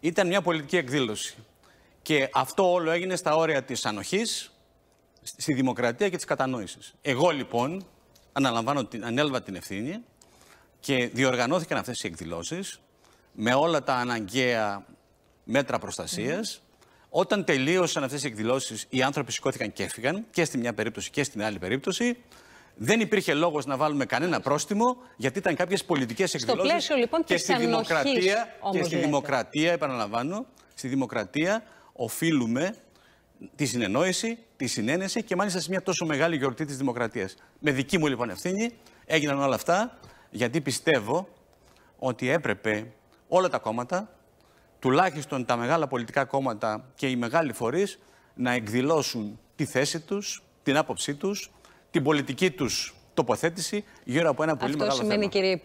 ήταν μια πολιτική εκδήλωση. Και αυτό όλο έγινε στα όρια της ανοχής, στη δημοκρατία και της κατανόησης. Εγώ λοιπόν αναλαμβάνω την, ανέλαβα την ευθύνη και διοργανώθηκαν αυτές οι εκδηλώσεις με όλα τα αναγκαία μέτρα προστασίας. Όταν τελείωσαν αυτές οι εκδηλώσεις, οι άνθρωποι σηκώθηκαν και έφυγαν και στη μια περίπτωση και στην άλλη περίπτωση δεν υπήρχε λόγος να βάλουμε κανένα πρόστιμο, γιατί ήταν κάποιες πολιτικές εκδηλώσει. Στο πλαίσιο λοιπόν και στη δημοκρατία, και στη δημοκρατία, επαναλαμβάνω, στη δημοκρατία οφείλουμε τη συνεννόηση, τη συνένεση και μάλιστα σε μια τόσο μεγάλη γιορτή της δημοκρατίας. Με δική μου λοιπόν ευθύνη έγιναν όλα αυτά, γιατί πιστεύω ότι έπρεπε όλα τα κόμματα, τουλάχιστον τα μεγάλα πολιτικά κόμματα και οι μεγάλοι φορείς, να εκδηλώσουν τη θέση τους, την άποψή τους την πολιτική τους τοποθέτηση γύρω από ένα πολύ μεγάλο σημαίνει,